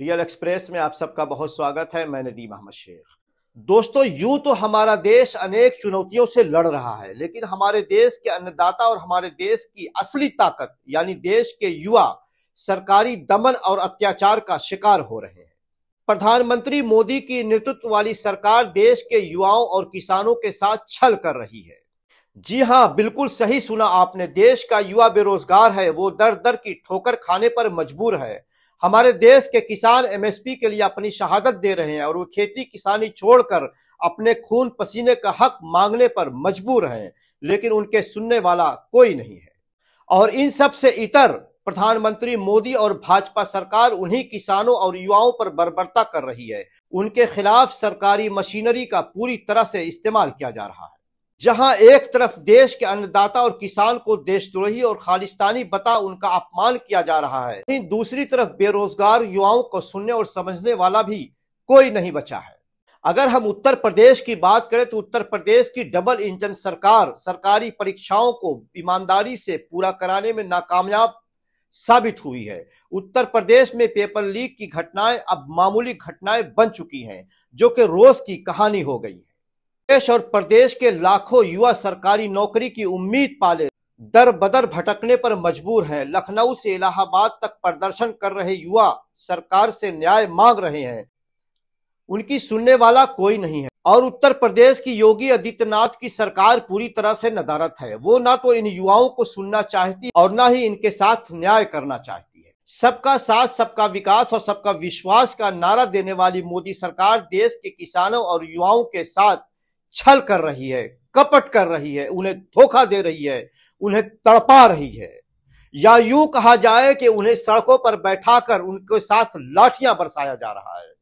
real express में आप सबका बहुत स्वागत है मैं नदीम अहमद शेख दोस्तों यूं तो हमारा देश अनेक चुनौतियों से लड़ रहा है लेकिन हमारे देश के अन्नदाता और हमारे देश की असली ताकत यानी देश के युवा सरकारी दमन और अत्याचार का शिकार हो रहे हैं प्रधानमंत्री मोदी की नेतृत्व वाली सरकार देश के युवाओं और किसानों के साथ छल कर रही है जी हाँ बिल्कुल सही सुना आपने देश का युवा बेरोजगार है वो दर दर की ठोकर खाने पर मजबूर है हमारे देश के किसान एमएसपी के लिए अपनी शहादत दे रहे हैं और वो खेती किसानी छोड़कर अपने खून पसीने का हक मांगने पर मजबूर हैं लेकिन उनके सुनने वाला कोई नहीं है और इन सब से इतर प्रधानमंत्री मोदी और भाजपा सरकार उन्हीं किसानों और युवाओं पर बर्बरता कर रही है उनके खिलाफ सरकारी मशीनरी का पूरी तरह से इस्तेमाल किया जा रहा है जहां एक तरफ देश के अन्नदाता और किसान को देशद्रोही और खालिस्तानी बता उनका अपमान किया जा रहा है वहीं दूसरी तरफ बेरोजगार युवाओं को सुनने और समझने वाला भी कोई नहीं बचा है अगर हम उत्तर प्रदेश की बात करें तो उत्तर प्रदेश की डबल इंजन सरकार सरकारी परीक्षाओं को ईमानदारी से पूरा कराने में नाकामयाब साबित हुई है उत्तर प्रदेश में पेपर लीक की घटनाएं अब मामूली घटनाएं बन चुकी हैं जो कि रोज की कहानी हो गई है देश और प्रदेश के लाखों युवा सरकारी नौकरी की उम्मीद पाले दर बदर भटकने पर मजबूर हैं लखनऊ से इलाहाबाद तक प्रदर्शन कर रहे युवा सरकार से न्याय मांग रहे हैं उनकी सुनने वाला कोई नहीं है और उत्तर प्रदेश की योगी आदित्यनाथ की सरकार पूरी तरह से नदारत है वो ना तो इन युवाओं को सुनना चाहती और ना ही इनके साथ न्याय करना चाहती है सबका साथ सबका विकास और सबका विश्वास का नारा देने वाली मोदी सरकार देश के किसानों और युवाओं के साथ छल कर रही है कपट कर रही है उन्हें धोखा दे रही है उन्हें तड़पा रही है या यूं कहा जाए कि उन्हें सड़कों पर बैठाकर उनके साथ लाठियां बरसाया जा रहा है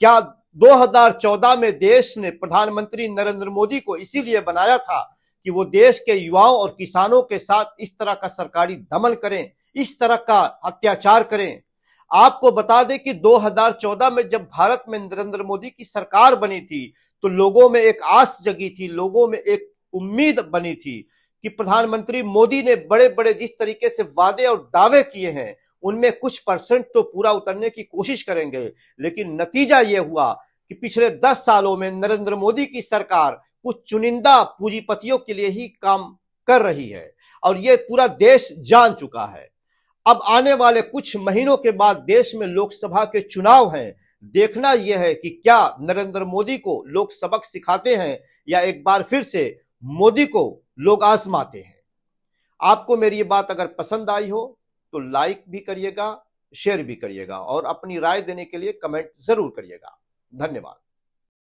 क्या 2014 में देश ने प्रधानमंत्री नरेंद्र मोदी को इसीलिए बनाया था कि वो देश के युवाओं और किसानों के साथ इस तरह का सरकारी दमन करें इस तरह का अत्याचार करें आपको बता दें कि 2014 में जब भारत में नरेंद्र मोदी की सरकार बनी थी तो लोगों में एक आस जगी थी लोगों में एक उम्मीद बनी थी कि प्रधानमंत्री मोदी ने बड़े बड़े जिस तरीके से वादे और दावे किए हैं उनमें कुछ परसेंट तो पूरा उतरने की कोशिश करेंगे लेकिन नतीजा ये हुआ कि पिछले दस सालों में नरेंद्र मोदी की सरकार कुछ चुनिंदा पूंजीपतियों के लिए ही काम कर रही है और ये पूरा देश जान चुका है अब आने वाले कुछ महीनों के बाद देश में लोकसभा के चुनाव हैं देखना यह है कि क्या नरेंद्र मोदी को लोग सबक सिखाते हैं या एक बार फिर से मोदी को लोग आजमाते हैं आपको मेरी ये बात अगर पसंद आई हो तो लाइक भी करिएगा शेयर भी करिएगा और अपनी राय देने के लिए कमेंट जरूर करिएगा धन्यवाद